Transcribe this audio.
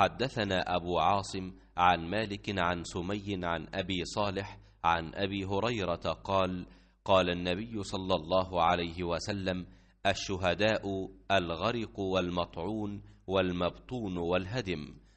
حدثنا أبو عاصم عن مالك عن سمي عن أبي صالح عن أبي هريرة قال قال النبي صلى الله عليه وسلم الشهداء الغرق والمطعون والمبطون والهدم